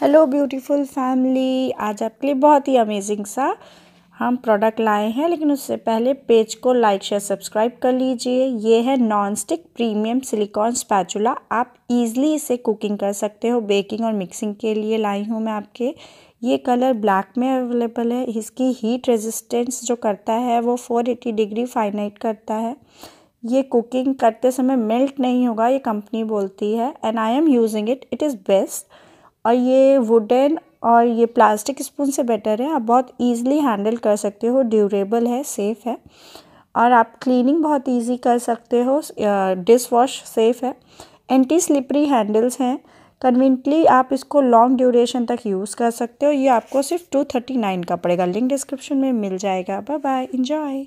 hello beautiful family आज आपके लिए बहुत ही अमेजिंग सा हम प्रोडक्ट लाए हैं लेकिन उससे पहले पेज को लाइक शेयर सब्सक्राइब कर लीजिए ये है non stick premium silicone spatula आप इजीली इसे कुकिंग कर सकते हो बेकिंग और मिक्सिंग के लिए लाई हूँ मैं आपके ये कलर ब्लैक में अवेलेबल है इसकी हीट रेजिस्टेंस जो करता है वो फोर डिग्री फाइनाइट करता है ये कुकिंग करते समय मेल्ट नहीं होगा ये कंपनी बोलती है and I am using it it is best और ये वुडन और ये प्लास्टिक स्पून से बेटर है आप बहुत ईजिली हैंडल कर सकते हो ड्यूरेबल है सेफ़ है और आप क्लीनिंग बहुत इजी कर सकते हो डिस वॉश सेफ़ है एंटी स्लिपरी हैंडल्स हैं कन्वीनटली आप इसको लॉन्ग ड्यूरेशन तक यूज़ कर सकते हो ये आपको सिर्फ टू थर्टी नाइन का पड़ेगा लिंक डिस्क्रिप्शन में मिल जाएगा बाय बाय इन्जॉय